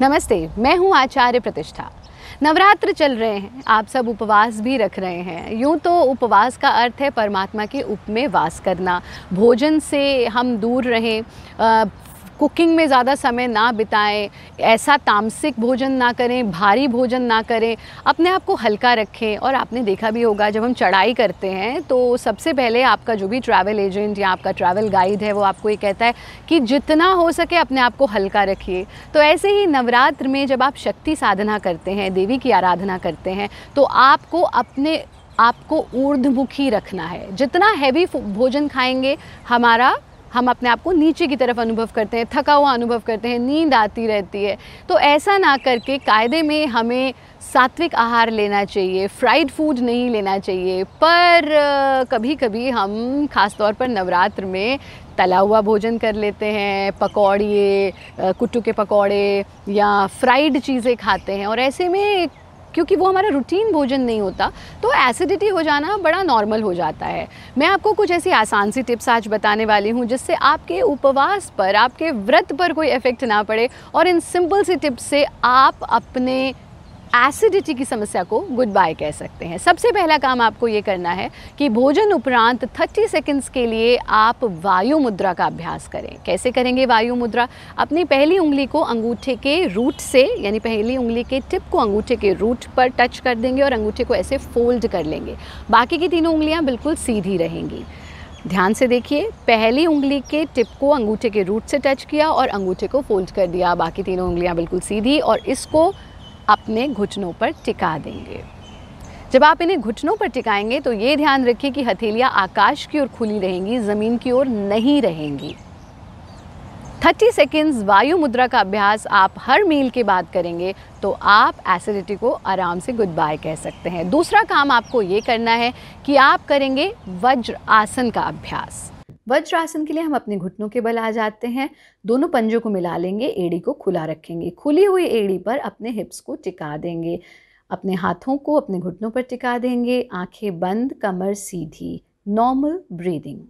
नमस्ते मैं हूं आचार्य प्रतिष्ठा नवरात्र चल रहे हैं आप सब उपवास भी रख रहे हैं यूं तो उपवास का अर्थ है परमात्मा के उप में वास करना भोजन से हम दूर रहें कुकिंग में ज़्यादा समय ना बिताएं ऐसा तामसिक भोजन ना करें भारी भोजन ना करें अपने आप को हल्का रखें और आपने देखा भी होगा जब हम चढ़ाई करते हैं तो सबसे पहले आपका जो भी ट्रैवल एजेंट या आपका ट्रैवल गाइड है वो आपको ये कहता है कि जितना हो सके अपने आप को हल्का रखिए तो ऐसे ही नवरात्र में जब आप शक्ति साधना करते हैं देवी की आराधना करते हैं तो आपको अपने आपको ऊर्धमुखी रखना है जितना हैवी भोजन खाएंगे हमारा हम अपने आप को नीचे की तरफ अनुभव करते हैं थका हुआ अनुभव करते हैं नींद आती रहती है तो ऐसा ना करके कायदे में हमें सात्विक आहार लेना चाहिए फ्राइड फूड नहीं लेना चाहिए पर कभी कभी हम ख़ास तौर पर नवरात्र में तला हुआ भोजन कर लेते हैं पकौड़िए कुट्टू के पकौड़े या फ्राइड चीज़ें खाते हैं और ऐसे में क्योंकि वो हमारा रूटीन भोजन नहीं होता तो एसिडिटी हो जाना बड़ा नॉर्मल हो जाता है मैं आपको कुछ ऐसी आसान सी टिप्स आज बताने वाली हूँ जिससे आपके उपवास पर आपके व्रत पर कोई इफ़ेक्ट ना पड़े और इन सिंपल सी टिप्स से आप अपने एसिडिटी की समस्या को गुड बाय कह सकते हैं सबसे पहला काम आपको ये करना है कि भोजन उपरांत 30 सेकंड्स के लिए आप वायु मुद्रा का अभ्यास करें कैसे करेंगे वायु मुद्रा अपनी पहली उंगली को अंगूठे के रूट से यानी पहली उंगली के टिप को अंगूठे के रूट पर टच कर देंगे और अंगूठे को ऐसे फोल्ड कर लेंगे बाकी की तीनों उंगलियाँ बिल्कुल सीधी रहेंगी ध्यान से देखिए पहली उंगली के टिप को अंगूठे के रूट से टच किया और अंगूठे को फोल्ड कर दिया बाकी तीनों उंगलियां बिल्कुल सीधी और इसको अपने घुटनों पर टिका देंगे जब आप इन्हें घुटनों पर टिकाएंगे तो ये ध्यान रखिए कि हथेलियाँ आकाश की ओर खुली रहेंगी ज़मीन की ओर नहीं रहेंगी 30 सेकेंड्स वायु मुद्रा का अभ्यास आप हर मील के बाद करेंगे तो आप एसिडिटी को आराम से गुड बाय कह सकते हैं दूसरा काम आपको ये करना है कि आप करेंगे वज्र आसन का अभ्यास वज्रासन के लिए हम अपने घुटनों के बल आ जाते हैं दोनों पंजों को मिला लेंगे एड़ी को खुला रखेंगे खुली हुई एड़ी पर अपने हिप्स को टिका देंगे अपने हाथों को अपने घुटनों पर टिका देंगे आंखें बंद कमर सीधी नॉर्मल ब्रीदिंग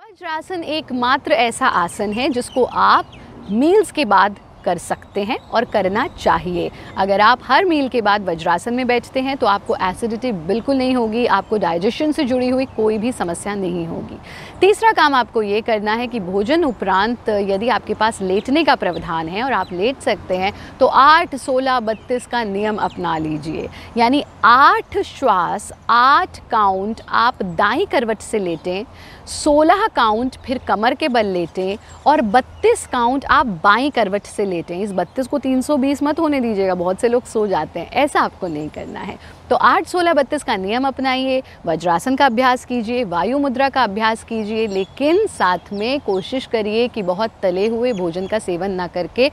वज्रासन एकमात्र ऐसा आसन है जिसको आप मील्स के बाद कर सकते हैं और करना चाहिए अगर आप हर मील के बाद वज्रासन में बैठते हैं तो आपको एसिडिटी बिल्कुल नहीं होगी आपको डाइजेशन से जुड़ी हुई कोई भी समस्या नहीं होगी तीसरा काम आपको ये करना है कि भोजन उपरांत यदि आपके पास लेटने का प्रावधान है और आप लेट सकते हैं तो आठ सोलह बत्तीस का नियम अपना लीजिए यानी आठ श्वास आठ काउंट आप दाई करवट से लेटें सोलह काउंट फिर कमर के बल लेटें और बत्तीस काउंट आप बाई करवट से लेटें लेते हैं इस बत्तीस को 320 मत होने दीजिएगा बहुत से लोग सो जाते हैं ऐसा आपको नहीं करना है तो आठ सोलह बत्तीस का नियम अपनाइए वज्रासन का अभ्यास कीजिए वायु मुद्रा का अभ्यास कीजिए लेकिन साथ में कोशिश करिए कि बहुत तले हुए भोजन का सेवन ना करके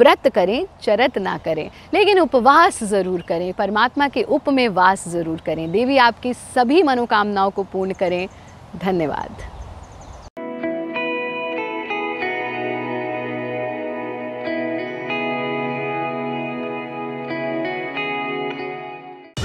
व्रत करें चरत ना करें लेकिन उपवास ज़रूर करें परमात्मा के उप में वास ज़रूर करें देवी आपकी सभी मनोकामनाओं को पूर्ण करें धन्यवाद